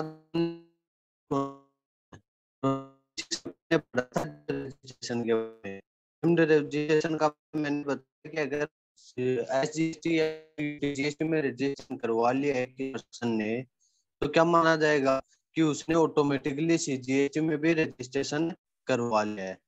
का मैंने बताया कि अगर एसजीएसटी में रजिस्ट्रेशन करवा लिया है पर्सन ने तो क्या माना जाएगा कि उसने ऑटोमेटिकली सीजीएचयू में भी रजिस्ट्रेशन करवा लिया है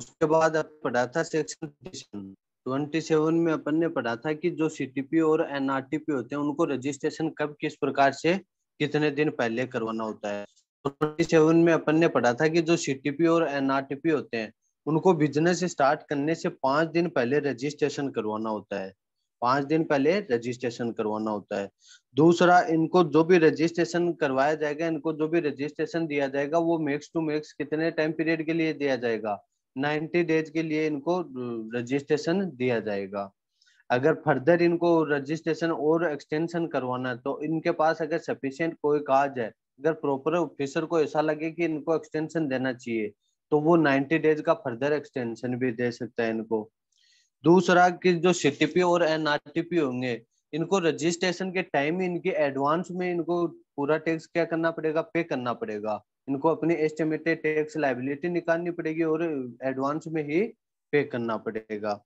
उसके बाद अब पढ़ा था सेक्शन 27 में अपन ने पढ़ा था कि जो सीटीपी और एनआरटीपी होते हैं उनको रजिस्ट्रेशन कब किस प्रकार से कितने दिन पहले करवाना होता है सेवन में अपन ने पढ़ा था कि जो सीटीपी और एनआरटीपी होते हैं उनको बिजनेस स्टार्ट करने से पांच दिन पहले रजिस्ट्रेशन करवाना होता है पांच दिन पहले रजिस्ट्रेशन करवाना होता है दूसरा इनको जो भी रजिस्ट्रेशन करवाया जाएगा इनको जो भी रजिस्ट्रेशन दिया जाएगा वो मैक्स टू मैक्स कितने टाइम पीरियड के लिए दिया जाएगा नाइन्टी डेज के लिए इनको रजिस्ट्रेशन दिया जाएगा अगर फर्दर इनको रजिस्ट्रेशन और एक्सटेंशन करवाना है तो इनके पास अगर सफिशियंट कोई काज है अगर प्रॉपर ऑफिसर को ऐसा लगे कि इनको एक्सटेंशन देना चाहिए तो वो नाइन्टी डेज का फर्दर एक्सटेंशन भी दे सकता है इनको दूसरा कि जो सी और एन होंगे इनको रजिस्ट्रेशन के टाइम इनके एडवांस में इनको पूरा टैक्स क्या करना पड़ेगा पे करना पड़ेगा इनको अपनी एस्टिमेटेड टैक्स लाइबिलिटी निकालनी पड़ेगी और एडवांस में ही पे करना पड़ेगा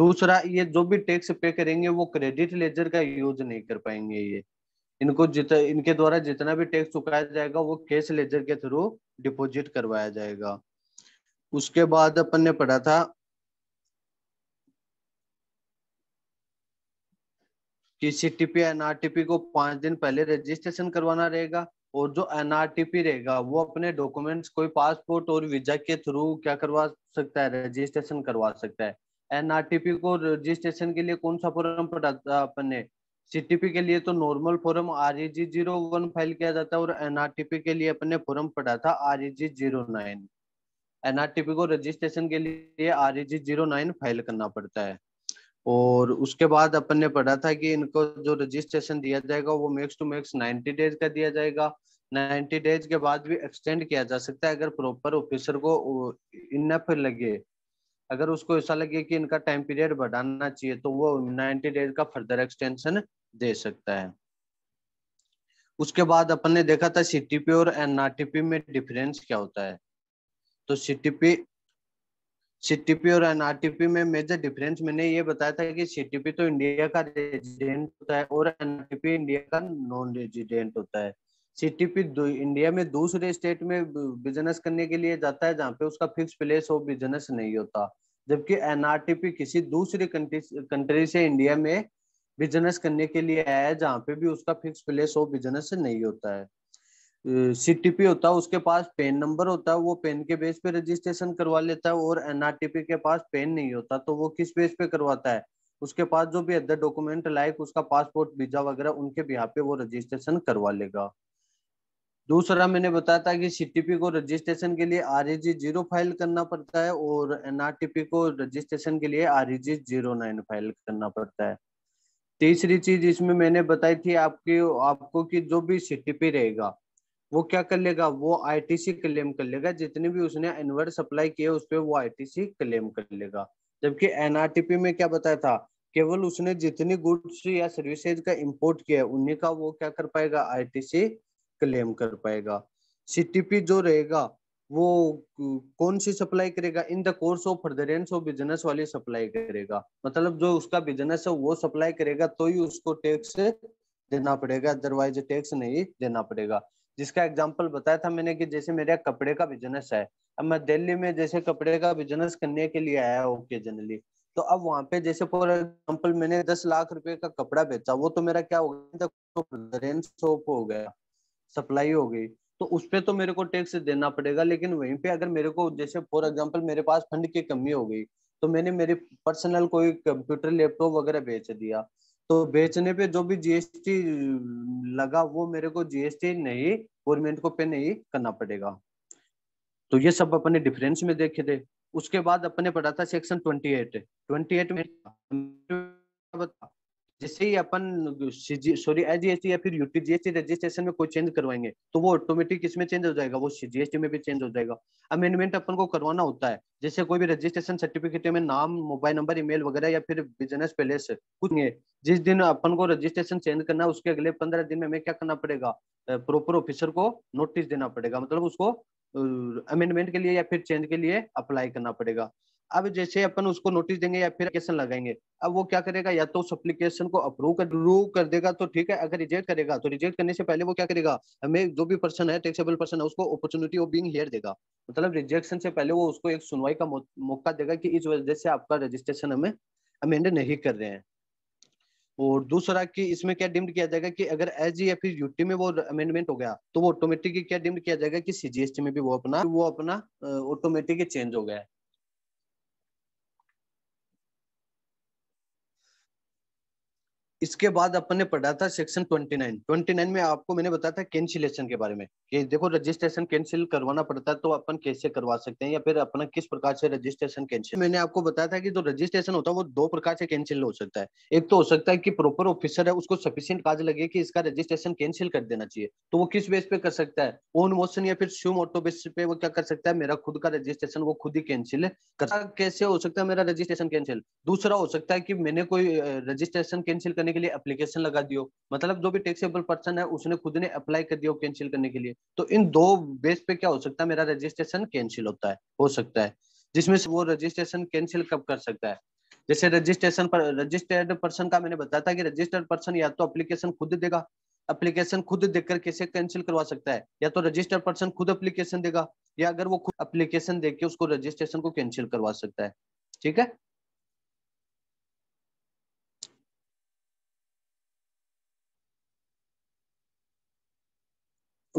दूसरा ये जो भी टैक्स पे करेंगे वो क्रेडिट लेजर का यूज नहीं कर पाएंगे ये इनको जित इनके द्वारा जितना भी टैक्स चुकाया जाएगा वो कैश लेजर के थ्रू डिपॉजिट करवाया जाएगा उसके बाद अपन ने पढ़ा था कि सीटीपी एनआरटीपी को पांच दिन पहले रजिस्ट्रेशन करवाना रहेगा और जो एनआरटीपी रहेगा वो अपने डॉक्यूमेंट्स कोई पासपोर्ट और वीजा के थ्रू क्या करवा सकता है रजिस्ट्रेशन करवा सकता है एनआरटीपी को रजिस्ट्रेशन के लिए कौन सा फॉर्म पढ़ा था अपन ने सीटीपी के लिए तो normal form R G zero one file किया जाता है और एनआरटीपी के लिए अपने फॉर्म पढ़ा था R G zero nine NRTP को रजिस्ट्रेशन के लिए R G zero nine file करना पड़ता है और उसके बाद अपन ने पढ़ा था कि इनको जो रजिस्ट्रेशन दिया जाएगा वो max to max ninety days का दिया जाएगा नाइन्टी डेज के बाद भी एक्सटेंड किया जा सकता है अगर प्रॉपर ऑफिसर को फिर लगे अगर उसको ऐसा लगे कि इनका टाइम पीरियड बढ़ाना चाहिए तो वो नाइनटी डेज का फर्दर एक्सटेंशन दे सकता है उसके बाद अपन ने देखा था सीटीपी और एनआरटीपी में डिफरेंस क्या होता है तो सीटीपी सीटीपी और एनआरटीपी में मेजर डिफरेंस मैंने ये बताया था कि सीटीपी तो इंडिया का रेजिडेंट होता है और एनआरटीपी इंडिया का नॉन रेजिडेंट होता है सीटीपी इंडिया में दूसरे स्टेट में बिजनेस करने के लिए जाता है जहाँ पे उसका फिक्स प्लेस हो बिजनेस नहीं होता जबकि एनआरटीपी किसी दूसरे कंट्री से इंडिया में बिजनेस करने के लिए आया है जहाँ पे भी उसका फिक्स प्लेस हो बिजनेस नहीं होता है सीटीपी होता है उसके पास पेन नंबर होता है वो पेन के बेस पे रजिस्ट्रेशन करवा लेता है और एनआरटीपी के पास पेन नहीं होता तो वो किस बेस पे करवाता है उसके पास जो भी अदर डॉक्यूमेंट लाइक उसका पासपोर्ट वीजा वगैरह उनके यहाँ पे वो रजिस्ट्रेशन करवा लेगा दूसरा मैंने बताया था कि सीटीपी को रजिस्ट्रेशन के लिए आर जीरो फाइल करना पड़ता है और एनआरटीपी को रजिस्ट्रेशन के लिए आर जीरो नाइन फाइल करना पड़ता है तीसरी चीज इसमें मैंने बताई थी आपकी आपको कि जो भी सीटीपी रहेगा वो क्या कर लेगा वो आईटीसी क्लेम कर लेगा जितने भी उसने इन्वर्ट सप्लाई किए उस पर वो आईटीसी क्लेम कर लेगा जबकि एनआरटीपी में क्या बताया था केवल उसने जितनी गुड्स या सर्विसेज का इम्पोर्ट किया है उन्हीं का वो क्या कर पाएगा आईटीसी क्लेम कर पाएगा सीटीपी जो रहेगा वो कौन सी सप्लाई करेगा in the course of furtherance of business वाली सप्लाई करेगा मतलब जो उसका बिजनेस है वो सप्लाई करेगा तो ही उसको टैक्स देना पड़ेगा अदरवाइज टैक्स नहीं देना पड़ेगा जिसका एग्जाम्पल बताया था मैंने कि जैसे मेरे कपड़े का बिजनेस है अब मैं दिल्ली में जैसे कपड़े का बिजनेस करने के लिए आया हूँ ओकेजनली तो अब वहाँ पे जैसे फॉर एग्जाम्पल मैंने दस लाख रुपए का कपड़ा बेचा वो तो मेरा क्या हो गया हो गया सप्लाई हो गई तो उस पर तो मेरे को टैक्स देना पड़ेगा लेकिन वहीं पे अगर मेरे को जैसे फॉर एग्जाम्पल मेरे पास फंड की कमी हो गई तो मैंने मेरे पर्सनल कोई कंप्यूटर लैपटॉप वगैरह बेच दिया तो बेचने पे जो भी जीएसटी लगा वो मेरे को जीएसटी नहीं गवर्नमेंट को पे नहीं करना पड़ेगा तो ये सब अपने डिफरेंस में देखे थे उसके बाद अपने पढ़ा था section twenty eight twenty eight में बता जैसे ही अपन सॉरी एजीएसटी या फिर यूटी जीएसटी रजिस्ट्रेशन में कोई चेंज करवाएंगे तो वो ऑटोमेटिक इसमें चेंज हो जाएगा वो जीएसटी में भी चेंज हो जाएगा अमेंडमेंट अपन को करवाना होता है जैसे कोई भी रजिस्ट्रेशन सर्टिफिकेट में नाम मोबाइल नंबर ईमेल वगैरह या फिर बिजनेस पैलेस कुछ नहीं जिस दिन अपन को रजिस्ट्रेशन चेंज करना है उसके अगले पंद्रह दिन में हमें क्या करना पड़ेगा प्रॉपर ऑफिसर को नोटिस देना पड़ेगा मतलब उसको अमेंडमेंट के लिए या फिर चेंज के लिए अप्लाई करना पड़ेगा अब जैसे अपन उसको नोटिस देंगे या फिर एप्लीकेशन लगाएंगे अब वो क्या करेगा या तो उस एप्लीकेशन को अप्रूव कर रू कर देगा तो ठीक है अगर रिजेक्ट करेगा तो रिजेक्ट करने से पहले वो क्या करेगा हमें जो भी पर्सन है टेक्सेबल पर्सन है उसको अपॉर्चुनिटी ऑफ बीइंग हेयर देगा मतलब रिजेक्शन से पहले वो उसको एक सुनवाई का मौका देगा कि इस वजह से आपका रजिस्ट्रेशन हमें अमेंड नहीं कर रहे हैं और दूसरा कि इसमें क्या डिम्ड किया जाएगा कि अगर एज या फिर यूटी में वो अमेंडमेंट हो गया तो वो ऑटोमेटिकली क्या डिम्ड किया जाएगा कि सीजीएसटी में भी वो अपना वो अपना ऑटोमेटिकली चेंज हो गया है इसके बाद अपन ने पढ़ा था सेक्शन 29 29 में आपको मैंने बताया था कैंसिलेशन के बारे में कि देखो रजिस्ट्रेशन कैंसिल करवाना पड़ता है तो अपन कैसे करवा सकते हैं या फिर अपना किस प्रकार से रजिस्ट्रेशन कैंसिल मैंने आपको बताया था कि जो तो रजिस्ट्रेशन होता है वो दो प्रकार से कैंसिल हो सकता है एक तो हो सकता है कि प्रॉपर ऑफिसर है उसको सफिशियंट काज लगे कि इसका रजिस्ट्रेशन कैंसिल कर देना चाहिए तो वो किस बेस पे कर सकता है ओन मोशन या फिर स्यूम ऑटो बेस पे वो क्या कर सकता है मेरा खुद का रजिस्ट्रेशन वो खुद ही कैंसिल कैसे हो सकता है मेरा रजिस्ट्रेशन कैंसिल दूसरा हो सकता है कि मैंने कोई रजिस्ट्रेशन कैंसिल करने करने के लिए एप्लीकेशन लगा दियो मतलब जो भी टैक्सेबल पर्सन है उसने खुद ने अप्लाई कर दिया कैंसिल करने के लिए तो इन दो बेस पे क्या हो सकता है मेरा रजिस्ट्रेशन कैंसिल होता है हो सकता है जिसमें से वो रजिस्ट्रेशन कैंसिल कब कर सकता है जैसे रजिस्ट्रेशन पर रजिस्टर्ड पर्सन का मैंने बताया था कि रजिस्टर्ड पर्सन या तो अप्लीकेशन खुद देगा अप्लीकेशन खुद देकर कैसे कैंसिल करवा सकता है या तो रजिस्टर्ड पर्सन खुद अप्लीकेशन देगा या अगर वो खुद अप्लीकेशन देकर उसको रजिस्ट्रेशन को कैंसिल करवा सकता है ठीक है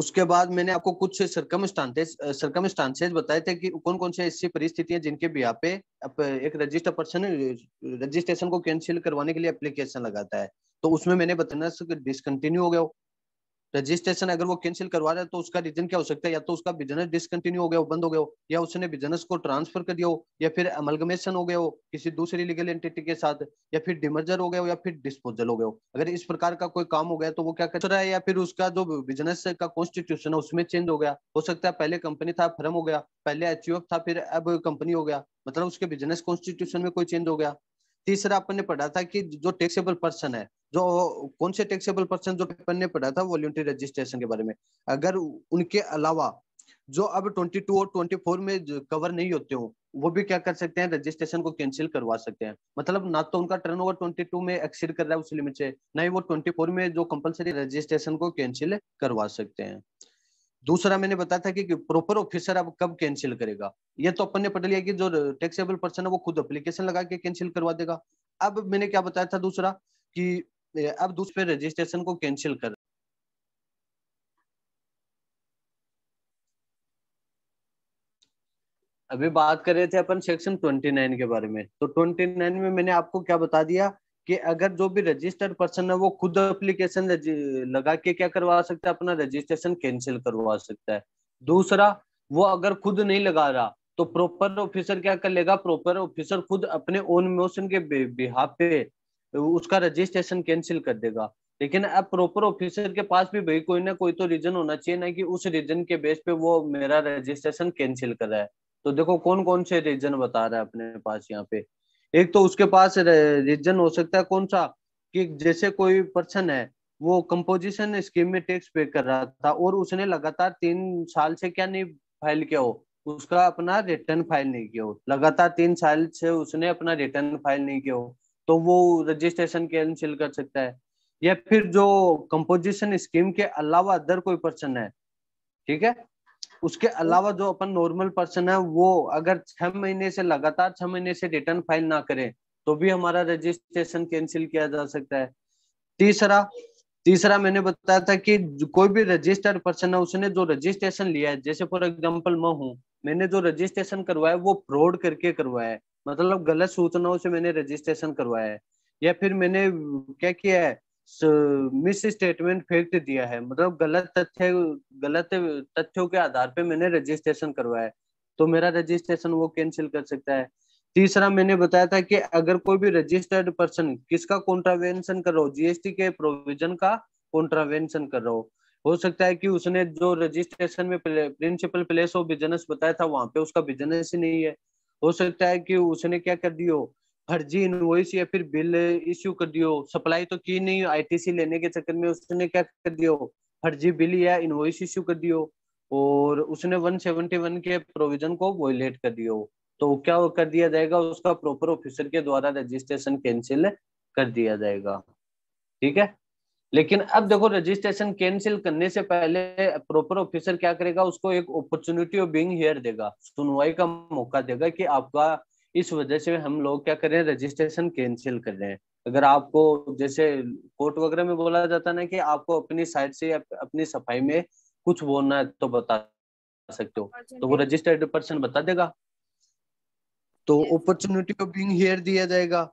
उसके बाद मैंने आपको कुछ सरकम सरकमस्टांसेज बताए थे कि कौन कौन से ऐसी परिस्थितियां जिनके बिहा पे एक रजिस्टर पर्सन रजिस्ट्रेशन को कैंसिल करवाने के लिए एप्लीकेशन लगाता है तो उसमें मैंने बताना डिसकंटिन्यू हो गया रजिस्ट्रेशन अगर वो कैंसिल करवा रहा है तो उसका रीजन क्या हो सकता है या तो उसका बिजनेस डिसकंटिन्यू हो गया हो बंद हो गया हो या उसने बिजनेस को ट्रांसफर कर दिया हो या फिर अमलगमेशन हो गया हो किसी दूसरी लीगल एंटिटी के साथ या फिर डिमर्जर हो गया हो या फिर डिस्पोजल हो गया हो अगर इस प्रकार का कोई काम हो गया तो वो क्या कर रहा है या फिर उसका जो बिजनेस का कॉन्स्टिट्यूशन है उसमें चेंज हो गया हो सकता है पहले कंपनी था फर्म हो गया पहले एच e था फिर अब कंपनी हो गया मतलब उसके बिजनेस कॉन्स्टिट्यूशन में कोई चेंज हो गया तीसरा अपन ने पढ़ा था कि जो टैक्सेबल पर्सन है जो कौन से टैक्सेबल पर्सन जो अपन ने पढ़ा था वॉल्यूटरी रजिस्ट्रेशन के बारे में अगर उनके अलावा जो अब 22 और 24 में कवर नहीं होते हो वो भी क्या कर सकते हैं रजिस्ट्रेशन को कैंसिल करवा सकते हैं मतलब ना तो उनका टर्नओवर 22 में एक्सीड कर रहा है उस लिमिट से ना ही वो 24 में जो कंपलसरी रजिस्ट्रेशन को कैंसिल करवा सकते हैं दूसरा मैंने बताया था कि प्रॉपर ऑफिसर अब कब कैंसिल करेगा ये तो अपन ने पढ़ लिया कि जो टैक्सेबल पर्सन है वो खुद अप्लीकेशन लगा के कैंसिल करवा देगा अब मैंने क्या बताया था दूसरा कि अब दूसरे रजिस्ट्रेशन को कैंसिल कर अभी बात कर रहे थे अपन सेक्शन 29 के बारे में तो 29 में मैंने आपको क्या बता दिया कि अगर जो भी रजिस्टर्ड पर्सन है वो खुद अप्लीकेशन लगा के क्या करवा सकता है अपना रजिस्ट्रेशन कैंसिल करवा सकता है दूसरा वो अगर खुद नहीं लगा रहा तो प्रॉपर ऑफिसर क्या कर लेगा प्रॉपर ऑफिसर खुद अपने ओन मोशन के बिहाफ पे उसका रजिस्ट्रेशन कैंसिल कर देगा लेकिन अब प्रॉपर ऑफिसर के पास भी भाई कोई ना कोई तो रीजन होना चाहिए ना कि उस रीजन के बेस पे वो मेरा रजिस्ट्रेशन कैंसिल कर रहा है तो देखो कौन कौन से रीजन बता रहा है अपने पास यहाँ पे एक तो उसके पास रीजन हो सकता है कौन सा कि जैसे कोई पर्सन है वो कंपोजिशन स्कीम में टैक्स पे कर रहा था और उसने लगातार तीन साल से क्या नहीं फाइल किया हो उसका अपना रिटर्न फाइल नहीं किया हो लगातार तीन साल से उसने अपना रिटर्न फाइल नहीं किया हो तो वो रजिस्ट्रेशन कैंसिल कर सकता है या फिर जो कंपोजिशन स्कीम के अलावा अदर कोई पर्सन है ठीक है उसके अलावा जो अपन नॉर्मल पर्सन है वो अगर छह महीने से लगातार छह महीने से रिटर्न फाइल ना करे तो भी हमारा रजिस्ट्रेशन कैंसिल किया जा सकता है तीसरा तीसरा मैंने बताया था कि कोई भी रजिस्टर्ड पर्सन है उसने जो रजिस्ट्रेशन लिया है जैसे फॉर एग्जाम्पल मैं हूँ मैंने जो रजिस्ट्रेशन करवाया है वो फ्रॉड करके करवाया है मतलब गलत सूचनाओं से मैंने रजिस्ट्रेशन करवाया है या फिर मैंने क्या किया है मिस स्टेटमेंट फेंक दिया है मतलब गलत तथ्य गलत तथ्यों के आधार पे मैंने रजिस्ट्रेशन करवाया है तो मेरा रजिस्ट्रेशन वो कैंसिल कर सकता है तीसरा मैंने बताया था कि अगर कोई भी रजिस्टर्ड पर्सन किसका कॉन्ट्रावेंशन कर रहा हो जीएसटी के प्रोविजन का कॉन्ट्रावेंशन कर रहा हो हो सकता है कि उसने जो रजिस्ट्रेशन में प्रिंसिपल प्लेस ऑफ बिजनेस बताया था वहां पे उसका बिजनेस ही नहीं है हो सकता है कि उसने क्या कर दिया हो फर्जी इनवॉइस या फिर बिल इश्यू कर दियो सप्लाई तो की नहीं आईटीसी लेने के चक्कर में उसने क्या कर दियो फर्जी बिल या इनवॉइस इश्यू कर दियो और उसने 171 के प्रोविजन को वॉयलेट कर दियो तो क्या वो कर दिया जाएगा उसका प्रॉपर ऑफिसर के द्वारा रजिस्ट्रेशन कैंसिल कर दिया जाएगा ठीक है लेकिन अब देखो रजिस्ट्रेशन कैंसिल करने से पहले प्रॉपर ऑफिसर क्या करेगा उसको एक अपॉर्चुनिटी ऑफ बीइंग हियर देगा सुनवाई का मौका देगा कि आपका इस वजह से हम लोग क्या कर रहे हैं रजिस्ट्रेशन कैंसिल कर रहे हैं अगर आपको जैसे कोर्ट वगैरह में बोला जाता ना कि आपको अपनी साइड से अपनी सफाई में कुछ बोलना है तो बता सकते हो तो वो रजिस्टर्ड पर्सन बता देगा तो अपॉर्चुनिटी ऑफ बीइंग हियर दिया जाएगा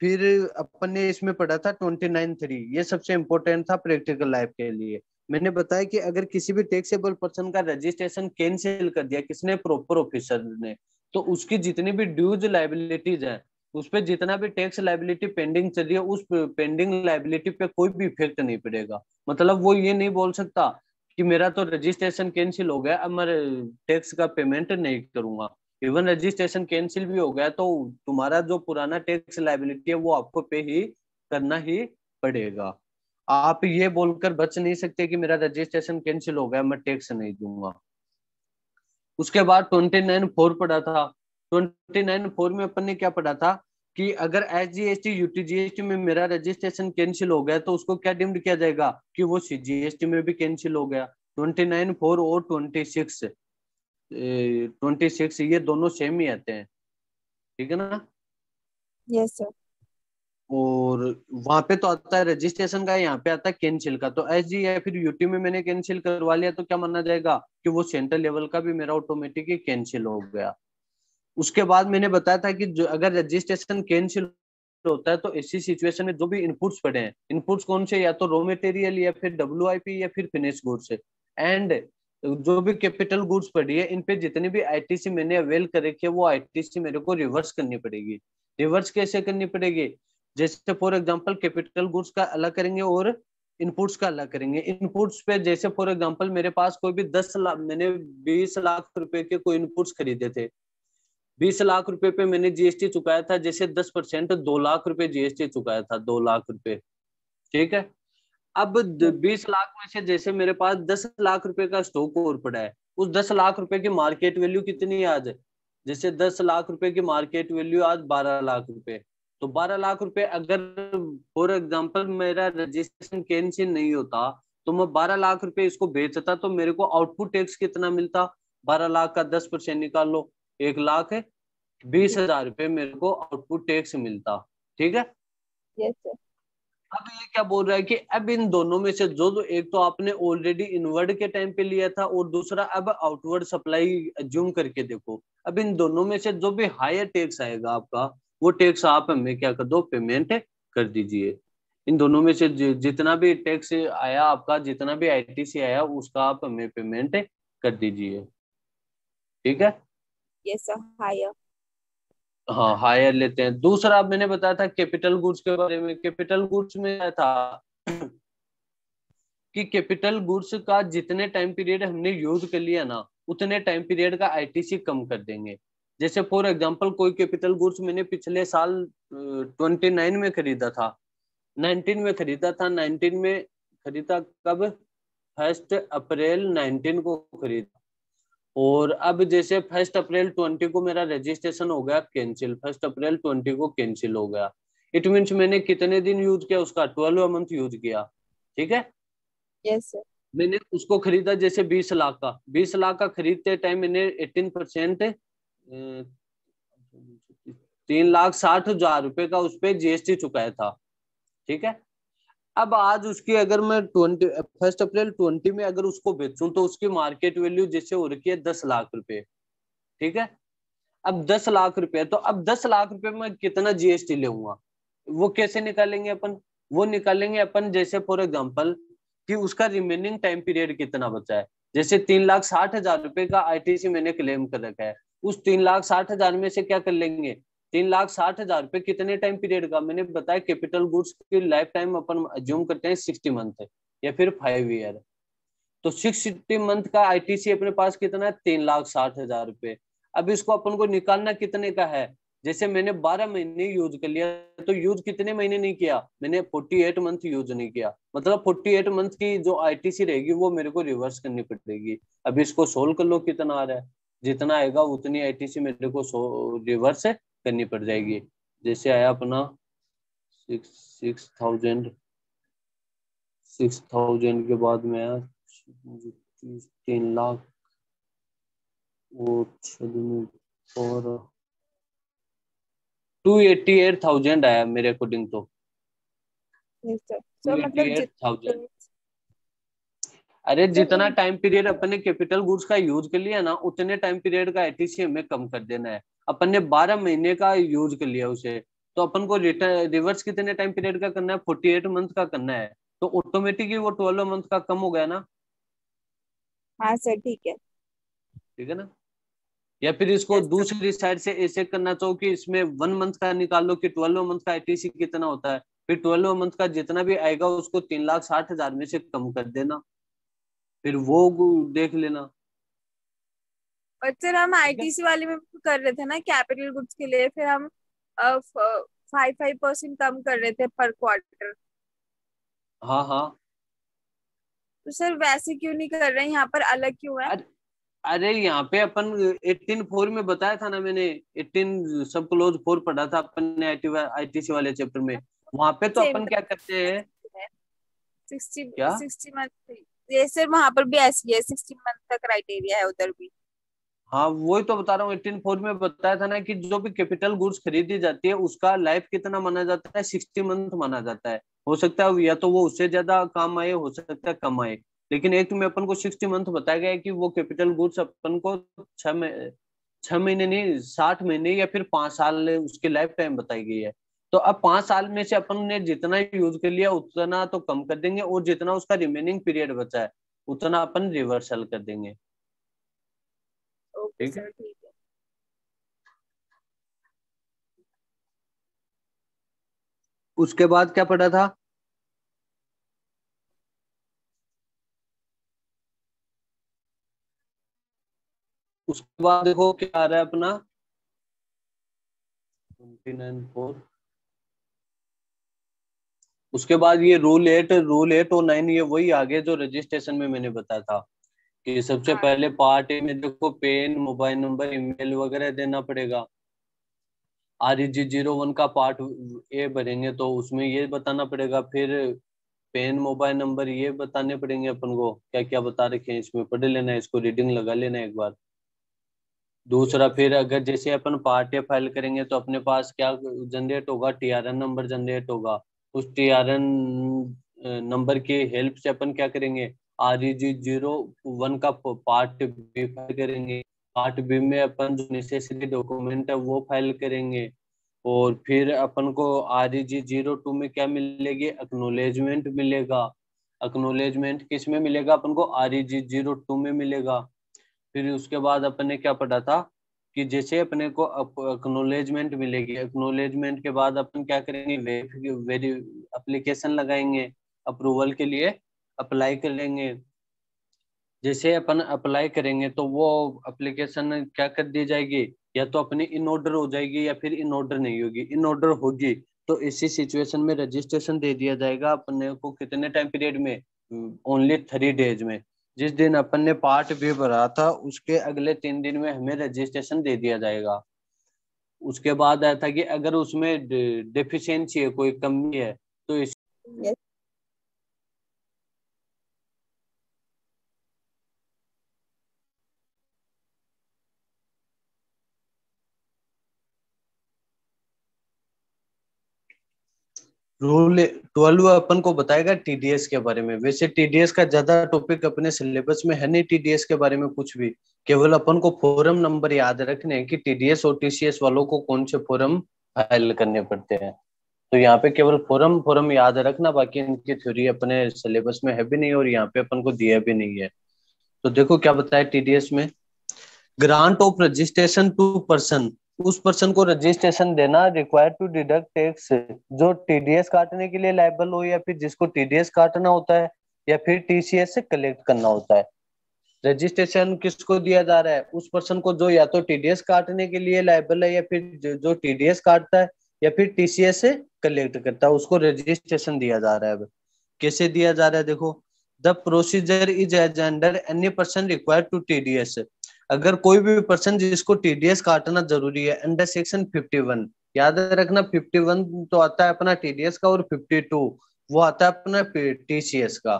फिर अपन ने इसमें पढ़ा था ट्वेंटी नाइन थ्री ये सबसे इम्पोर्टेंट था प्रैक्टिकल लाइफ के लिए मैंने बताया कि अगर किसी भी टैक्सेबल पर्सन का रजिस्ट्रेशन कैंसिल कर दिया किसने प्रॉपर ऑफिसर ने तो उसकी जितनी भी ड्यूज लाइबिलिटीज है उस पर जितना भी टैक्स लाइबिलिटी पेंडिंग चल रही है उस पेंडिंग लाइबिलिटी पे कोई भी इफेक्ट नहीं पड़ेगा मतलब वो ये नहीं बोल सकता कि मेरा तो रजिस्ट्रेशन कैंसिल हो गया अब मैं टैक्स का पेमेंट नहीं करूंगा इवन रजिस्ट्रेशन कैंसिल भी हो गया तो तुम्हारा जो पुराना टैक्स लाइबिलिटी है वो आपको पे ही करना ही पड़ेगा आप ये बोलकर बच नहीं सकते कि मेरा रजिस्ट्रेशन कैंसिल हो गया मैं टैक्स नहीं दूंगा उसके बाद ट्वेंटी नाइन फोर पढ़ा था ट्वेंटी नाइन फोर में अपन ने क्या पढ़ा था कि अगर S G S T UT GST में मेरा रजिस्ट्रेशन कैंसिल हो गया तो उसको क्या डिम्ड किया जाएगा कि वो सी जी एस टी में भी कैंसिल हो गया ट्वेंटी नाइन फोर और ट्वेंटी सिक्स ट्वेंटी सिक्स ये दोनों सेम ही आते हैं ठीक है ना यस yes, सर और वहां पे तो आता है रजिस्ट्रेशन का यहाँ पे आता है कैंसिल का तो एस जी या फिर यूटी में मैंने कैंसिल करवा लिया तो क्या माना जाएगा कि वो सेंट्रल लेवल का भी मेरा ऑटोमेटिक ही कैंसिल हो गया उसके बाद मैंने बताया था कि जो अगर रजिस्ट्रेशन कैंसिल होता है तो ऐसी सिचुएशन में जो भी इनपुट्स पड़े हैं इनपुट्स कौन से या तो रॉ मटेरियल या फिर डब्ल्यू या फिर फिनिश गुड्स एंड जो भी कैपिटल गुड्स पड़ी है इनपे जितनी भी आईटीसी मैंने अवेल कर रखी है वो आईटीसी मेरे को रिवर्स करनी पड़ेगी रिवर्स कैसे करनी पड़ेगी जैसे फॉर एग्जाम्पल कैपिटल गुड्स का अलग करेंगे और इनपुट्स का अलग करेंगे इनपुट्स पे जैसे फॉर एग्जाम्पल मेरे पास कोई भी दस लाख मैंने बीस लाख रुपए के कोई इनपुट्स खरीदे थे बीस लाख रुपए पे मैंने जीएसटी चुकाया था जैसे दस परसेंट दो लाख रुपए जीएसटी चुकाया था दो लाख रुपए ठीक है अब बीस लाख में से जैसे मेरे पास दस लाख रुपए का स्टॉक और पड़ा है उस दस लाख रुपए की मार्केट वैल्यू कितनी है आज जैसे दस लाख रुपए की मार्केट वैल्यू आज बारह लाख रुपए तो बारह लाख रुपए अगर फॉर एग्जाम्पल मेरा रजिस्ट्रेशन कैंसिल नहीं होता तो मैं बारह लाख रुपए इसको बेचता तो मेरे को आउटपुट टैक्स कितना मिलता बारह लाख का दस परसेंट निकाल लो एक लाख है बीस हजार रुपये मेरे को आउटपुट टैक्स मिलता ठीक है yes, अब ये क्या बोल रहा है कि अब इन दोनों में से जो जो एक तो आपने ऑलरेडी इनवर्ड के टाइम पे लिया था और दूसरा अब आउटवर्ड सप्लाई जूम करके देखो अब इन दोनों में से जो भी हायर टैक्स आएगा आपका वो टैक्स आप हमें क्या कर दो पेमेंट कर दीजिए इन दोनों में से जितना भी टैक्स आया आपका जितना भी आईटीसी आया उसका आप हमें पेमेंट कर दीजिए ठीक है yes, हाँ हायर लेते हैं दूसरा आप मैंने बताया था कैपिटल गुड्स के बारे में कैपिटल गुड्स में था कि कैपिटल गुड्स का जितने टाइम पीरियड हमने यूज कर लिया ना उतने टाइम पीरियड का आईटीसी कम कर देंगे जैसे फॉर एग्जाम्पल कोई कैपिटल गुड्स मैंने पिछले साल ट्वेंटी नाइन में खरीदा था नाइनटीन में खरीदा था नाइनटीन में खरीदा कब फर्स्ट अप्रैल नाइनटीन को खरीदा और अब जैसे फर्स्ट अप्रैल ट्वेंटी को मेरा रजिस्ट्रेशन हो गया कैंसिल फर्स्ट अप्रैल ट्वेंटी को कैंसिल हो गया इट मीन्स मैंने कितने दिन यूज किया उसका ट्वेल्व मंथ यूज किया ठीक है yes, मैंने उसको खरीदा जैसे बीस लाख का बीस लाख का खरीदते टाइम मैंने एटीन परसेंट तीन लाख साठ हजार रुपए का उस पर जीएसटी चुकाया था ठीक है अब आज उसकी अगर मैं ट्वेंटी फर्स्ट अप्रैल ट्वेंटी में अगर उसको बेचूं तो उसकी मार्केट वैल्यू जैसे हो रखी है दस लाख रुपए ठीक है अब दस लाख रुपए तो अब दस लाख रुपए में कितना जीएसटी लेगा वो कैसे निकालेंगे अपन वो निकालेंगे अपन जैसे फॉर एग्जाम्पल कि उसका रिमेनिंग टाइम पीरियड कितना बचा है जैसे तीन लाख साठ हजार रुपए का आईटीसी मैंने क्लेम कर रखा है उस तीन लाख साठ हजार में से क्या कर लेंगे तीन लाख साठ हजार रुपये कितने टाइम पीरियड का मैंने बताया कैपिटल गुड्स की लाइफ टाइम अपन ज्यूम करते हैं सिक्सटी मंथ है, या फिर फाइव ईयर तो सिक्सटी मंथ का आईटीसी अपने पास कितना है तीन लाख साठ हजार रुपए अब इसको अपन को निकालना कितने का है जैसे मैंने बारह महीने यूज कर लिया तो यूज कितने महीने नहीं किया मैंने फोर्टी एट मंथ यूज नहीं किया मतलब फोर्टी एट मंथ की जो आईटीसी रहेगी वो मेरे को रिवर्स करनी पड़ेगी अब इसको सोल्व कर लो कितना आ रहा है जितना आएगा उतनी आईटीसी मेरे को सो रिवर्स करनी पड़ जाएगी जैसे आया अपना six six thousand six thousand के बाद में आया तीन लाख वो और टू एट्टी एट थाउजेंड आया मेरे अकॉर्डिंग तो टू एट्टी एट थाउजेंड अरे जितना टाइम तो पीरियड अपने कैपिटल गुड्स का यूज कर लिया ना उतने टाइम पीरियड का एटीसी हमें कम कर देना है अपन ने बारह महीने का यूज कर लिया उसे तो अपन को रिवर्स कितने टाइम पीरियड का करना है फोर्टी एट मंथ का करना है तो ऑटोमेटिकली वो ट्वेल्व मंथ का कम हो गया ना हाँ सर ठीक है ठीक है ना या फिर इसको दूसरी साइड से ऐसे करना चाहो कि इसमें वन मंथ का निकाल लो कि ट्वेल्व मंथ का आईटीसी कितना होता है फिर ट्वेल्व मंथ का जितना भी आएगा उसको तीन लाख साठ हजार में से कम कर देना फिर वो देख लेना और सर हम आईटीसी वाले में कर रहे थे ना कैपिटल गुड्स के लिए फिर हम फाइव फाइव परसेंट कम कर रहे थे पर क्वार्टर हाँ हाँ तो सर वैसे क्यों नहीं कर रहे हैं यहाँ पर अलग क्यों है अरे यहाँ पे अपन एटीन फोर में बताया था ना मैंने एटीन सब क्लोज फोर पढ़ा था अपन ने आईटीसी वाले चैप्टर में वहां पे तो अपन तो क्या करते हैं 60 60 मंथ जैसे वहां पर भी ऐसी है सिक्सटीन मंथ का क्राइटेरिया है उधर भी हाँ वही तो बता रहा हूँ एटीन फोर में बताया था ना कि जो भी कैपिटल गुड्स खरीदी जाती है उसका लाइफ कितना माना जाता है सिक्सटी मंथ माना जाता है हो सकता है या तो वो उससे ज्यादा काम आए हो सकता है कम आए लेकिन एक में अपन को सिक्सटी मंथ बताया गया है कि वो कैपिटल गुड्स अपन को छह छह महीने नहीं साठ महीने या फिर पांच साल उसकी लाइफ टाइम बताई गई है तो अब पांच साल में से अपन ने जितना यूज कर लिया उतना तो कम कर देंगे और जितना उसका रिमेनिंग पीरियड बचा है उतना अपन रिवर्सल कर देंगे ठीक है उसके बाद क्या पढ़ा था उसके बाद देखो क्या आ रहा है अपना ट्वेंटी नाइन फोर उसके बाद ये रूल एट रूल एट और नाइन ये वही आ गया जो रजिस्ट्रेशन में मैंने बताया था कि सबसे हाँ। पहले पार्ट ए में देखो पेन मोबाइल नंबर ईमेल वगैरह देना पड़ेगा आर जी जीरो वन का पार्ट ए भरेंगे तो उसमें ये बताना पड़ेगा फिर पेन मोबाइल नंबर ये बताने पड़ेंगे अपन को क्या क्या बता रखे हैं इसमें पढ़ लेना है इसको रीडिंग लगा लेना एक बार दूसरा फिर अगर जैसे अपन पार्ट ए फाइल करेंगे तो अपने पास क्या जनरेट होगा टी नंबर जनरेट होगा उस टी आर एन नंबर की हेल्प से अपन क्या करेंगे R E G zero one का पार्ट बी फाइल करेंगे पार्ट बी में अपन जो नेसेसरी डॉक्यूमेंट है वो फाइल करेंगे और फिर अपन को R E G zero two में क्या मिलेगी एक्नोलेजमेंट मिलेगा एक्नोलेजमेंट किस में मिलेगा अपन को R E G zero two में मिलेगा फिर उसके बाद अपन ने क्या पढ़ा था कि जैसे अपने को अपनोलेजमेंट मिलेगी अपनोलेजमेंट के बाद अपन क्या करेंगे अप्लीकेशन लगाएंगे अप्रूवल के लिए अप्लाई कर लेंगे जैसे अपन अप्लाई करेंगे तो वो अप्लीकेशन क्या कर दी जाएगी या तो अपनी इन ऑर्डर हो जाएगी या फिर इन ऑर्डर नहीं होगी इन ऑर्डर होगी तो इसी सिचुएशन में रजिस्ट्रेशन दे दिया जाएगा अपने को कितने टाइम पीरियड में ओनली थ्री डेज में जिस दिन अपन ने पार्ट भी भरा था उसके अगले तीन दिन में हमें रजिस्ट्रेशन दे दिया जाएगा उसके बाद आया था कि अगर उसमें डेफिशिएंसी है कोई कमी है तो इस yes. रूल ट्वेल्व अपन को बताएगा टीडीएस के बारे में वैसे टीडीएस का ज्यादा टॉपिक अपने सिलेबस में है नहीं टीडीएस के बारे में कुछ भी केवल अपन को फोरम नंबर याद रखने हैं कि टीडीएस और टीसीएस वालों को कौन से फोरम फाइल करने पड़ते हैं तो यहाँ पे केवल फोरम फोरम याद रखना बाकी इनकी थ्योरी अपने सिलेबस में है भी नहीं और यहाँ पे अपन को दिया भी नहीं है तो देखो क्या बताया टीडीएस में grant of registration to person उस पर्सन को रजिस्ट्रेशन देना रिक्वायर्ड टू डिडक्ट टैक्स जो टीडीएस काटने के लिए लाइबल हो या फिर जिसको टीडीएस काटना होता है या फिर टीसीएस से कलेक्ट करना होता है रजिस्ट्रेशन किसको दिया जा रहा है उस पर्सन को जो या तो टीडीएस काटने के लिए लाइबल है या फिर जो टीडीएस काटता है या फिर टीसीएस से कलेक्ट करता है उसको रजिस्ट्रेशन दिया जा रहा है कैसे दिया जा रहा है देखो the procedure is as under any person required to TDS अगर कोई भी पर्सन जिसको टीडीएस काटना जरूरी है अंडर सेक्शन फिफ्टी वन याद रखना फिफ्टी वन तो आता है अपना टीडीएस का और फिफ्टी टू वो आता है अपना टीसीएस का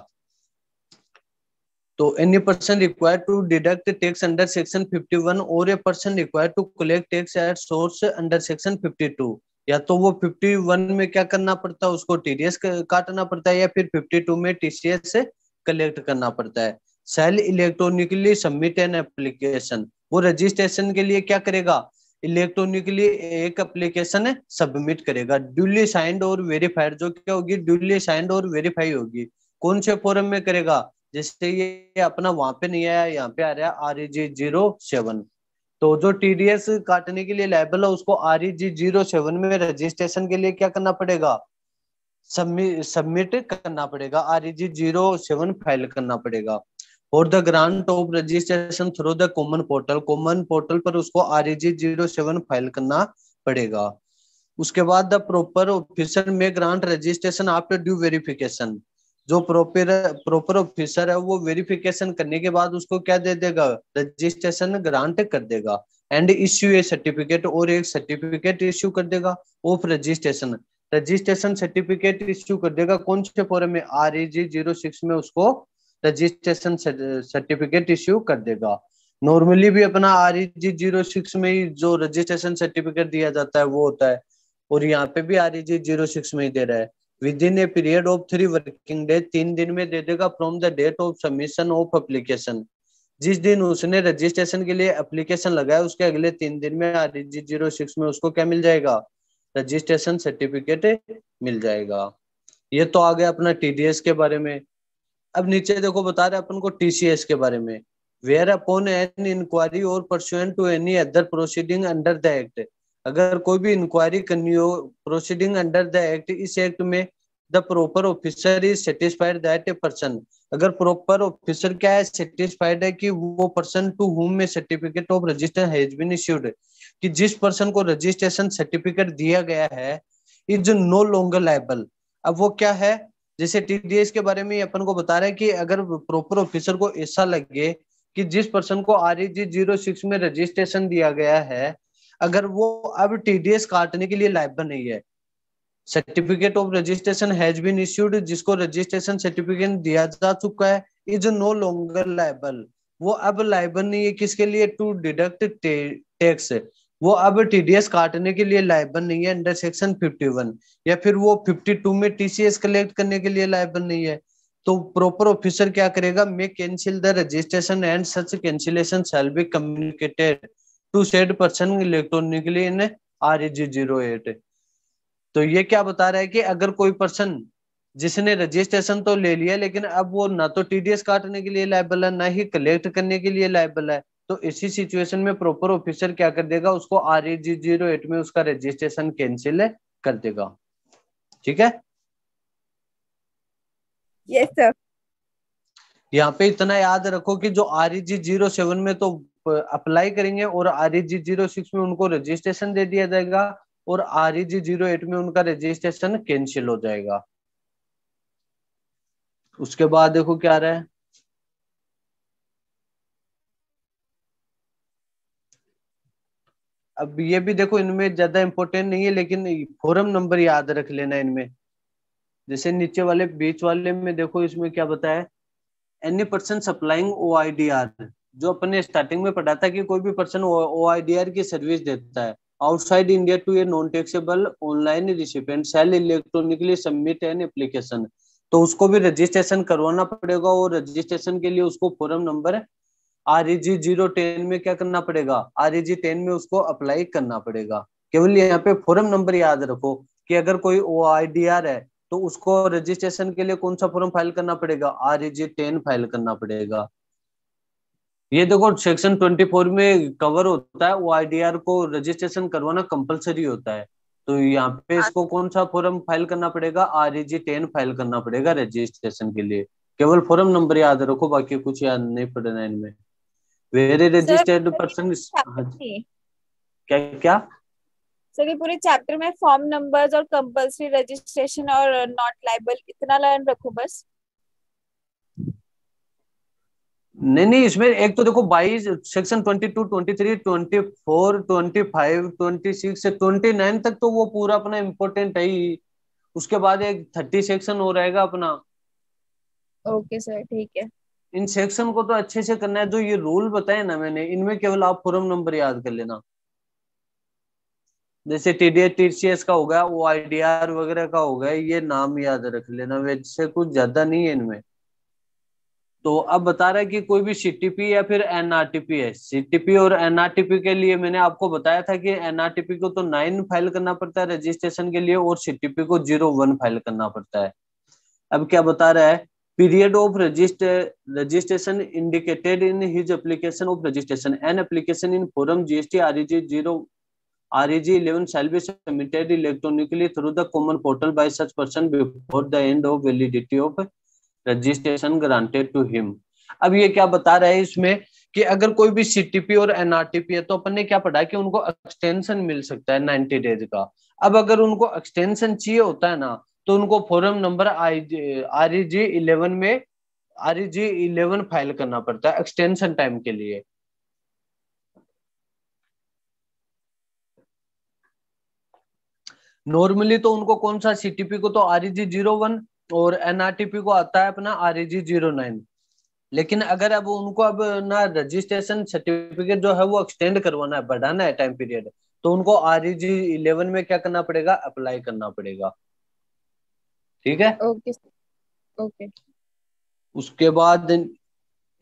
तो any person require to deduct tax under section one और a person require to collect tax at source under section two या तो वो फिफ्टी वन में क्या करना पड़ता है उसको टीडीएस काटना पड़ता है या फिर फिफ्टी टू में टीसीएस कलेक्ट करना पड़ता है shall electronically submit an application वो रजिस्ट्रेशन के लिए क्या करेगा इलेक्ट्रॉनिकली एक एप्लीकेशन सबमिट करेगा ड्यूली साइंड और वेरीफाइड जो क्या होगी ड्यूली साइंड और वेरीफाई होगी कौन से फॉरम में करेगा जिससे ये अपना वहां पे नहीं आया यहाँ पे आ रहा है आर जी जीरो सेवन तो जो टीडीएस काटने के लिए लाइबल है उसको आर जी जीरो सेवन में रजिस्ट्रेशन के लिए क्या करना पड़ेगा सबमिट करना पड़ेगा R G zero seven file करना पड़ेगा और the grant of registration through the common portal common portal पर उसको आर जीरो सेवन फाइल करना पड़ेगा उसके बाद the proper officer may grant registration after due verification जो प्रॉपर प्रॉपर ऑफिसर है वो वेरिफिकेशन करने के बाद उसको क्या दे देगा रजिस्ट्रेशन ग्रांट कर देगा एंड इश्यू ए सर्टिफिकेट और एक सर्टिफिकेट इश्यू कर देगा of registration registration certificate issue कर देगा कौन से फॉरम में R A G zero six में उसको रजिस्ट्रेशन सर्टिफिकेट इश्यू कर देगा नॉर्मली भी अपना आर जी जीरो सिक्स में ही जो रजिस्ट्रेशन सर्टिफिकेट दिया जाता है वो होता है और यहाँ पे भी आर जी जीरो सिक्स में ही दे रहा है within a period of three working day तीन दिन में दे देगा from the date of submission of application जिस दिन उसने रजिस्ट्रेशन के लिए अप्लीकेशन लगाया उसके अगले तीन दिन में आर जी जीरो सिक्स में उसको क्या मिल जाएगा रजिस्ट्रेशन सर्टिफिकेट मिल जाएगा ये तो आ गया अपना टीडीएस के बारे में अब नीचे देखो बता रहे अपन को टीसीएस के बारे में वेयर अपॉन एन इंक्वायरी और pursuant to any other proceeding under the act अगर कोई भी इंक्वायरी करनी हो प्रोसीडिंग अंडर द एक्ट इस एक्ट में the proper officer is satisfied that a person अगर प्रॉपर ऑफिसर क्या है सेटिस्फाइड है कि वो पर्सन टू हुम में certificate of register has been issued कि जिस पर्सन को रजिस्ट्रेशन सर्टिफिकेट दिया गया है इज नो लॉन्गर लाइबल अब वो क्या है जैसे टीडीएस के बारे में अपन को बता रहे हैं कि अगर प्रॉपर ऑफिसर को ऐसा लगे कि जिस पर्सन को आर जी जीरो सिक्स में रजिस्ट्रेशन दिया गया है अगर वो अब टीडीएस काटने के लिए लाइबल नहीं है certificate of registration has been issued जिसको रजिस्ट्रेशन सर्टिफिकेट दिया जा चुका है इज नो लॉन्गर लाइबल वो अब लाइबल नहीं है किसके लिए टू डिडक्ट टैक्स वो अब टीडीएस काटने के लिए लाइबल नहीं है अंडर सेक्शन 51 या फिर वो 52 में टीसीएस कलेक्ट करने के लिए लाइबल नहीं है तो प्रॉपर ऑफिसर क्या करेगा may cancel the registration and such cancellation shall be communicated to said person electronically in R G zero eight तो ये क्या बता रहा है कि अगर कोई पर्सन जिसने रजिस्ट्रेशन तो ले लिया लेकिन अब वो ना तो टीडीएस काटने के लिए लाइबल है ना ही कलेक्ट करने के लिए लाइबल है तो इसी सिचुएशन में प्रॉपर ऑफिसर क्या कर देगा उसको आर जी जीरो एट में उसका रजिस्ट्रेशन कैंसिल कर देगा ठीक है यस सर यहाँ पे इतना याद रखो कि जो आर जी जीरो सेवन में तो अप्लाई करेंगे और आर जी जीरो सिक्स में उनको रजिस्ट्रेशन दे दिया जाएगा और आर जी जीरो एट में उनका रजिस्ट्रेशन कैंसिल हो जाएगा उसके बाद देखो क्या रहा है अब ये भी देखो इनमें ज्यादा इम्पोर्टेंट नहीं है लेकिन फोरम नंबर याद रख लेना इनमें जैसे नीचे वाले बीच वाले में देखो इसमें क्या बताया एनी पर्सन सप्लाइंग ओ जो अपने स्टार्टिंग में पढ़ा था कि कोई भी पर्सन ओ की सर्विस देता है outside India to a non taxable online recipient shall electronically submit an application तो उसको भी रजिस्ट्रेशन करवाना पड़ेगा और रजिस्ट्रेशन के लिए उसको form number R E G zero ten में क्या करना पड़ेगा आर एजी टेन में उसको अप्लाई करना पड़ेगा केवल यहाँ पे फॉर्म नंबर याद रखो कि अगर कोई ओ आई डी आर है तो उसको रजिस्ट्रेशन के लिए कौन सा फॉर्म फाइल करना पड़ेगा आर एजी टेन फाइल करना पड़ेगा ये देखो सेक्शन ट्वेंटी फोर में कवर होता है ओ आई डी आर को रजिस्ट्रेशन करवाना कंपलसरी होता है तो यहाँ पे हाँ। इसको कौन सा फॉर्म फाइल करना पड़ेगा आर एजी टेन फाइल करना पड़ेगा रजिस्ट्रेशन के लिए केवल फॉर्म नंबर याद रखो बाकी कुछ याद नहीं पड़ना इनमें वेरी रजिस्टर्ड पर्सन क्या क्या सर ये पूरे चैप्टर में फॉर्म नंबर्स और कंपलसरी रजिस्ट्रेशन और नॉट लाइबल इतना लर्न रखो बस नहीं नहीं इसमें एक तो देखो बाईस section twenty twenty twenty two three four 22, 23, 24, 25, twenty nine तक तो वो पूरा अपना इम्पोर्टेंट है ही उसके बाद एक थर्टी सेक्शन हो रहेगा अपना ओके सर ठीक है इन सेक्शन को तो अच्छे से करना है जो ये रूल बताए ना मैंने इनमें केवल आप फॉर्म नंबर याद कर लेना जैसे टीडीएस टीसीएस का होगा वो आईडीआर वगैरह का होगा ये नाम याद रख लेना वैसे कुछ ज्यादा नहीं है इनमें तो अब बता रहा है कि कोई भी सीटीपी या फिर एनआरटीपी है सीटीपी और एनआरटीपी के लिए मैंने आपको बताया था कि एनआरटीपी को तो नाइन फाइल करना पड़ता है रजिस्ट्रेशन के लिए और सीटीपी को जीरो वन फाइल करना पड़ता है अब क्या बता रहा है period of register, registration indicated in his application of registration an application in form gst reg 0 reg 11 shall be submitted electronically through the common portal by such person before the end of validity of registration granted to him अब ये क्या बता रहा है इसमें कि अगर कोई भी सीटीपी और एनआरटीपी है तो अपन ने क्या पढ़ा है कि उनको एक्सटेंशन मिल सकता है 90 डेज का अब अगर उनको एक्सटेंशन चाहिए होता है ना तो उनको form number I R G eleven में आर जी इलेवन फाइल करना पड़ता है एक्सटेंशन टाइम के लिए नॉर्मली तो उनको कौन सा सीटीपी को तो आर जी जीरो वन और एनआरटीपी को आता है अपना आर जी जीरो नाइन लेकिन अगर अब उनको अब ना रजिस्ट्रेशन सर्टिफिकेट जो है वो एक्सटेंड करवाना है बढ़ाना है टाइम पीरियड तो उनको आर जी इलेवन में क्या करना पड़ेगा अप्लाई करना पड़ेगा ठीक है ओके ओके उसके बाद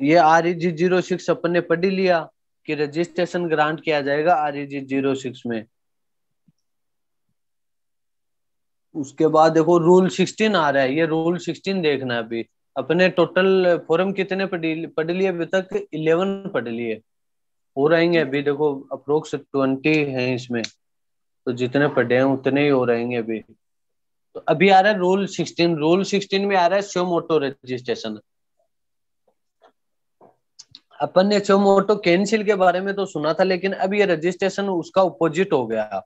ये आर जी जीरो सिक्स अपन ने पढ़ी लिया कि रजिस्ट्रेशन ग्रांट किया जाएगा आर जी जीरो सिक्स में उसके बाद देखो रूल सिक्सटीन आ रहा है ये रूल सिक्सटीन देखना है अभी अपने टोटल फॉरम कितने पढ़ लिए अभी तक इलेवन पढ़ लिए हो रहेंगे अभी देखो अप्रोक्स ट्वेंटी हैं इसमें तो जितने पढ़े हैं उतने ही हो रहेंगे अभी तो अभी आ रहा है रूल सिक्सटीन रूल सिक्सटीन में आ रहा है स्योमोटो रजिस्ट्रेशन अपन ने स्योमोटो कैंसिल के बारे में तो सुना था लेकिन अब ये रजिस्ट्रेशन उसका ओपोजिट हो गया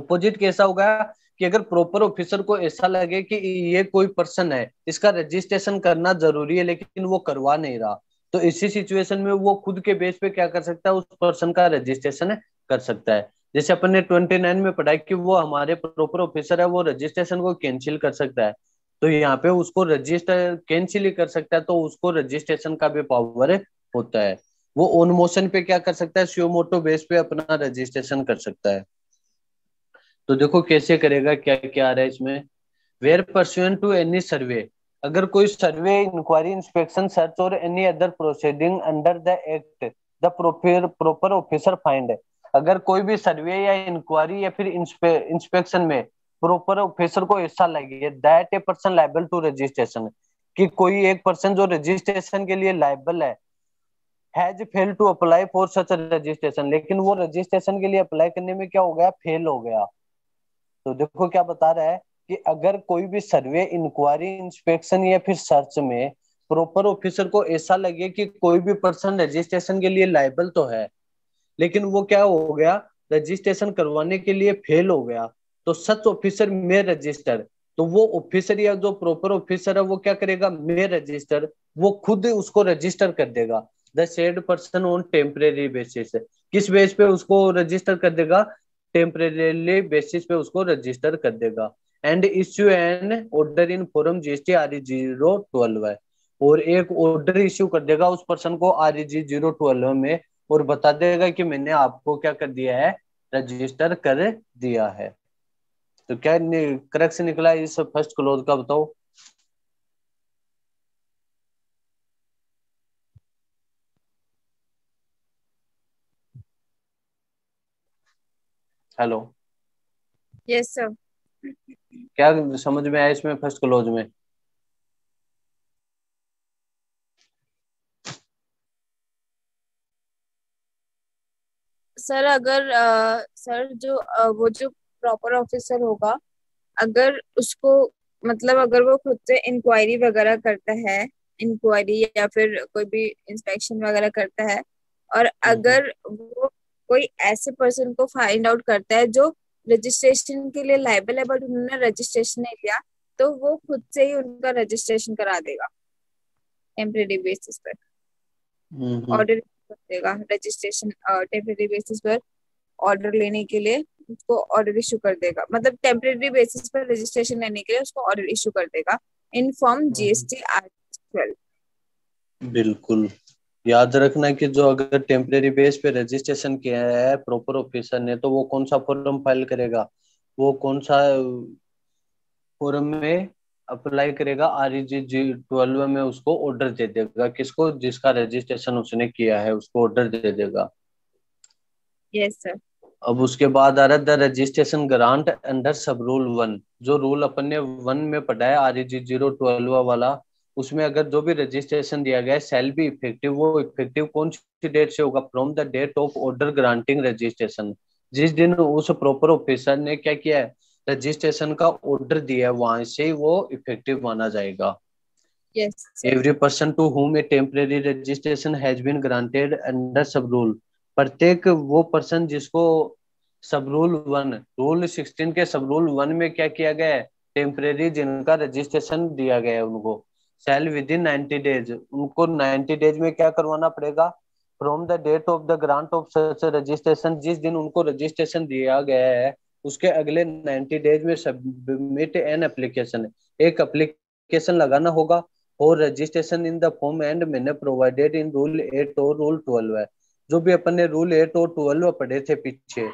ओपोजिट कैसा हो गया कि अगर प्रॉपर ऑफिसर को ऐसा लगे कि ये कोई पर्सन है इसका रजिस्ट्रेशन करना जरूरी है लेकिन वो करवा नहीं रहा तो इसी सिचुएशन में वो खुद के बेस पे क्या कर सकता है उस पर्सन का रजिस्ट्रेशन कर सकता है जैसे अपन ने ट्वेंटी नाइन में पढ़ा कि वो हमारे प्रॉपर ऑफिसर है वो रजिस्ट्रेशन को कैंसिल कर सकता है तो यहाँ पे उसको रजिस्टर कैंसिल ही कर सकता है तो उसको रजिस्ट्रेशन का भी पावर होता है वो ऑन मोशन पे क्या कर सकता है सियोमोटो बेस पे अपना रजिस्ट्रेशन कर सकता है तो देखो कैसे करेगा क्या क्या आ रहा है इसमें where pursuant to any survey अगर कोई सर्वे इंक्वायरी इंस्पेक्शन सर्च और any other proceeding under the act the proper officer find है अगर कोई भी सर्वे या इंक्वायरी या फिर इंस्पेक्शन में प्रॉपर ऑफिसर को ऐसा लगे that a person liable to registration कि कोई एक पर्सन जो रजिस्ट्रेशन के लिए लाइबल है has fail to apply for such registration लेकिन वो रजिस्ट्रेशन के लिए अप्लाई करने में क्या हो गया फेल हो गया तो देखो क्या बता रहा है कि अगर कोई भी सर्वे इंक्वायरी इंस्पेक्शन या फिर सर्च में प्रॉपर ऑफिसर को ऐसा लगे कि कोई भी पर्सन रजिस्ट्रेशन के लिए लाइबल तो है लेकिन वो क्या हो गया रजिस्ट्रेशन करवाने के लिए फेल हो गया तो सच ऑफिसर में रजिस्टर तो वो ऑफिसर या जो प्रॉपर ऑफिसर है वो क्या करेगा में रजिस्टर वो खुद उसको रजिस्टर कर देगा the said person on temporary basis किस बेस पे उसको रजिस्टर कर देगा टेम्परेरी बेसिस पे उसको रजिस्टर कर देगा and issue an order in form GST R zero twelve है और एक ऑर्डर इश्यू कर देगा उस पर्सन को आर जी जीरो ट्वेल्व में और बता देगा कि मैंने आपको क्या कर दिया है रजिस्टर कर दिया है तो क्या करेक्ट से निकला इस फर्स्ट क्लोज का बताओ हेलो यस सर क्या समझ में आया इसमें फर्स्ट क्लोज में सर अगर आ, सर जो आ, वो जो प्रॉपर ऑफिसर होगा अगर उसको मतलब अगर वो खुद से इंक्वायरी वगैरह करता है इंक्वायरी या फिर कोई भी इंस्पेक्शन वगैरह करता है और हम्म, हम्म। अगर वो कोई ऐसे पर्सन को फाइंड आउट करता है जो रजिस्ट्रेशन के लिए लाइबल है बट उन्होंने रजिस्ट्रेशन नहीं लिया तो वो खुद से ही उनका रजिस्ट्रेशन करा देगा टेम्परे बेसिस पर ऑर्डर हम्म, कर देगा रजिस्ट्रेशन टेम्परेरी बेसिस पर ऑर्डर लेने के लिए उसको ऑर्डर इशू कर देगा मतलब टेम्परेरी बेसिस पर रजिस्ट्रेशन लेने के लिए उसको ऑर्डर इशू कर देगा इन फॉर्म जीएसटी आर्टिकल बिल्कुल याद रखना कि जो अगर टेम्परेरी बेस पे रजिस्ट्रेशन किया है प्रॉपर ऑफिसर ने तो वो कौन सा फॉर्म फाइल करेगा वो कौन सा फॉर्म में अप्लाई करेगा आर जी ट्वेल्व में उसको ऑर्डर दे देगा किसको जिसका रजिस्ट्रेशन उसने किया है उसको ऑर्डर दे देगा यस सर अब उसके बाद आ रहा है the registration grant under sub rule one जो रूल अपन ने वन में पढ़ा है आर जी जीरो ट्वेल्व वाला उसमें अगर जो भी रजिस्ट्रेशन दिया गया है सेल भी इफेक्टिव वो इफेक्टिव कौन सी डेट से होगा from the date of order granting registration जिस दिन उस प्रॉपर ऑफिसर ने क्या किया है रजिस्ट्रेशन का ऑर्डर दिया है वहां से वो इफेक्टिव माना जाएगा every person to whom a a registration has has granted under sub rule प्रत्येक वो पर्सन जिसको सब रूल वन रूल सिक्सटीन के सब रूल वन में क्या किया गया है टेम्परेरी जिनका रजिस्ट्रेशन दिया गया है उनको shall within ninety days उनको नाइन्टी डेज में क्या करवाना पड़ेगा from the date of the grant of registration जिस दिन उनको रजिस्ट्रेशन दिया गया है उसके अगले नाइन्टी डेज में सबमिट एन एप्लीकेशन एक एप्लीकेशन लगाना होगा और registration in the form and manner provided in rule eight और रूल ट्वेल्व है जो भी अपन ने रूल एट और ट्वेल्व पढ़े थे पीछे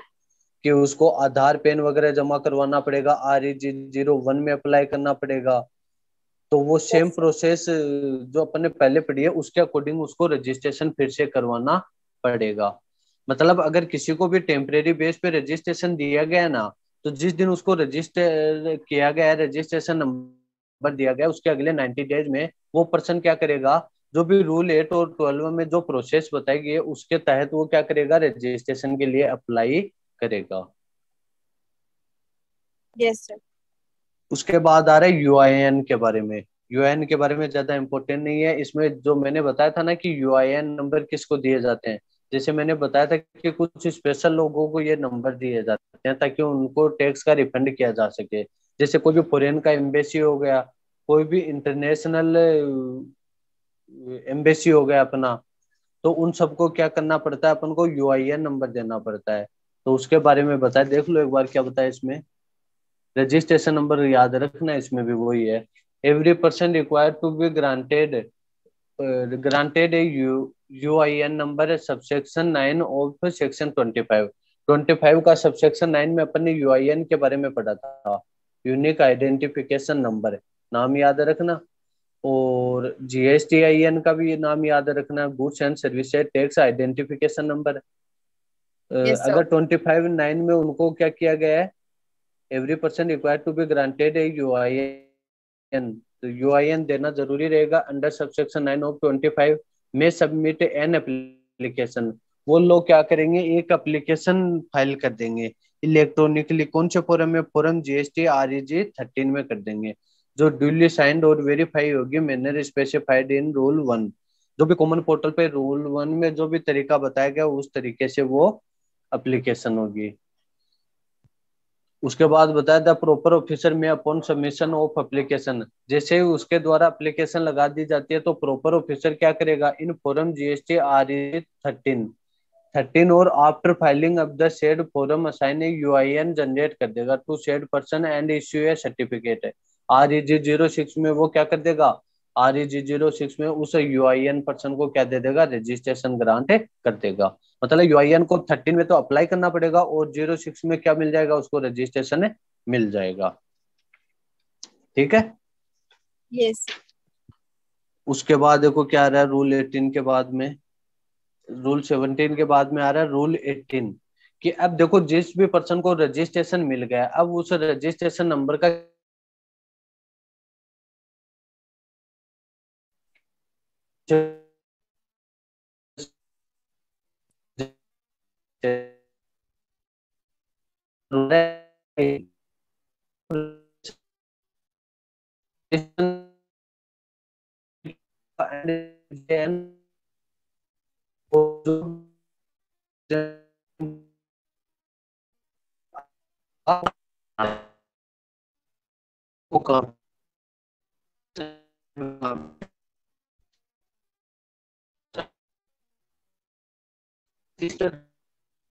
कि उसको आधार पेन वगैरह जमा करवाना पड़ेगा R E G zero one में अप्लाई करना पड़ेगा तो वो सेम प्रोसेस जो अपन ने पहले पढ़ी है उसके अकॉर्डिंग उसको रजिस्ट्रेशन फिर से करवाना पड़ेगा मतलब अगर किसी को भी टेम्परेरी बेस पे रजिस्ट्रेशन दिया गया ना तो जिस दिन उसको रजिस्टर किया गया है रजिस्ट्रेशन नंबर दिया गया उसके अगले नाइन्टी डेज में वो पर्सन क्या करेगा जो भी रूल एट और ट्वेल्व में जो प्रोसेस बताई गई है उसके तहत वो क्या करेगा रजिस्ट्रेशन के लिए अप्लाई करेगा yes, उसके बाद आ रहा है यूआईएन के बारे में यूआईएन के बारे में ज्यादा इम्पोर्टेंट नहीं है इसमें जो मैंने बताया था ना कि यूआईएन नंबर किसको दिए जाते हैं जैसे मैंने बताया था कि कुछ स्पेशल लोगों को ये नंबर दिए जाते हैं ताकि उनको टैक्स का रिफंड किया जा सके जैसे कोई भी फॉरेन का एम्बेसी हो गया कोई भी इंटरनेशनल एम्बेसी हो गया अपना तो उन सबको क्या करना पड़ता है अपन को यू नंबर देना पड़ता है तो उसके बारे में बताए देख लो एक बार क्या बताया इसमें रजिस्ट्रेशन नंबर याद रखना इसमें भी वही है every person require to be granted granted a U I N number है subsection nine of section twenty five twenty five का सबसेक्शन नाइन में अपन ने यू आई एन के बारे में पढ़ा था यूनिक आइडेंटिफिकेशन नंबर है नाम याद रखना और जीएसटी आई एन का भी नाम याद रखना goods and service tax identification number अगर ट्वेंटी फाइव नाइन में उनको क्या किया गया है every person require to be granted a U I N तो यू आई एन देना जरूरी रहेगा under subsection nine of twenty five में सबमिट एन एप्लीकेशन वो लोग क्या करेंगे एक एप्लीकेशन फाइल कर देंगे इलेक्ट्रॉनिकली कौन से फोरम में form GST R G thirteen में कर देंगे जो ड्यूली साइंड और वेरीफाई होगी manner specified in rule one जो भी कॉमन पोर्टल पे रूल वन में जो भी तरीका बताया गया उस तरीके से वो एप्लीकेशन होगी उसके बाद बताया द प्रॉपर ऑफिसर में अपॉन सबमिशन ऑफ एप्लीकेशन जैसे ही उसके द्वारा एप्लीकेशन लगा दी जाती है तो प्रॉपर ऑफिसर क्या करेगा in form GST R thirteen thirteen और after filing of the said form assign U I N generate कर देगा to said person and issue a certificate है R E G zero six में वो क्या कर देगा R E G zero six में उस यू आई एन पर्सन को क्या दे देगा रजिस्ट्रेशन ग्रांट कर देगा मतलब यूआईएन को थर्टीन में तो अप्लाई करना पड़ेगा और जीरो सिक्स में क्या मिल जाएगा उसको रजिस्ट्रेशन मिल जाएगा ठीक है yes. उसके बाद देखो क्या आ रहा है रूल एटीन के बाद में रूल सेवनटीन के बाद में आ रहा है रूल एटीन कि अब देखो जिस भी पर्सन को रजिस्ट्रेशन मिल गया अब उस रजिस्ट्रेशन नंबर का buka sister